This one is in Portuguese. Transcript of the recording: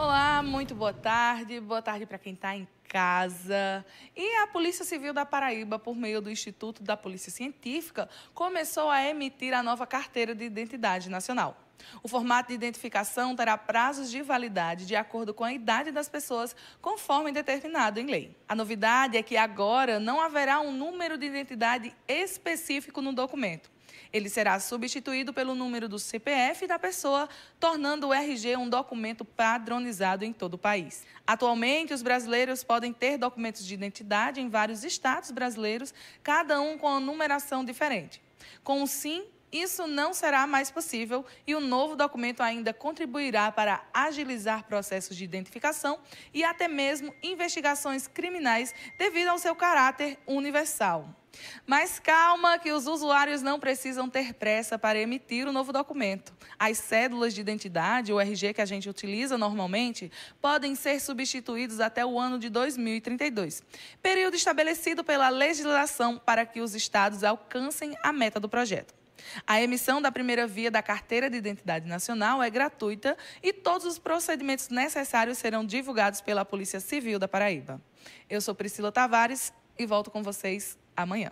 Olá, muito boa tarde. Boa tarde para quem está em casa. E a Polícia Civil da Paraíba, por meio do Instituto da Polícia Científica, começou a emitir a nova carteira de identidade nacional. O formato de identificação terá prazos de validade de acordo com a idade das pessoas, conforme determinado em lei. A novidade é que agora não haverá um número de identidade específico no documento. Ele será substituído pelo número do CPF da pessoa, tornando o RG um documento padronizado em todo o país. Atualmente, os brasileiros podem ter documentos de identidade em vários estados brasileiros, cada um com a numeração diferente. Com o SIM, isso não será mais possível e o novo documento ainda contribuirá para agilizar processos de identificação e até mesmo investigações criminais devido ao seu caráter universal. Mas calma, que os usuários não precisam ter pressa para emitir o novo documento. As cédulas de identidade, o RG que a gente utiliza normalmente, podem ser substituídos até o ano de 2032, período estabelecido pela legislação para que os estados alcancem a meta do projeto. A emissão da primeira via da Carteira de Identidade Nacional é gratuita e todos os procedimentos necessários serão divulgados pela Polícia Civil da Paraíba. Eu sou Priscila Tavares e volto com vocês amanhã.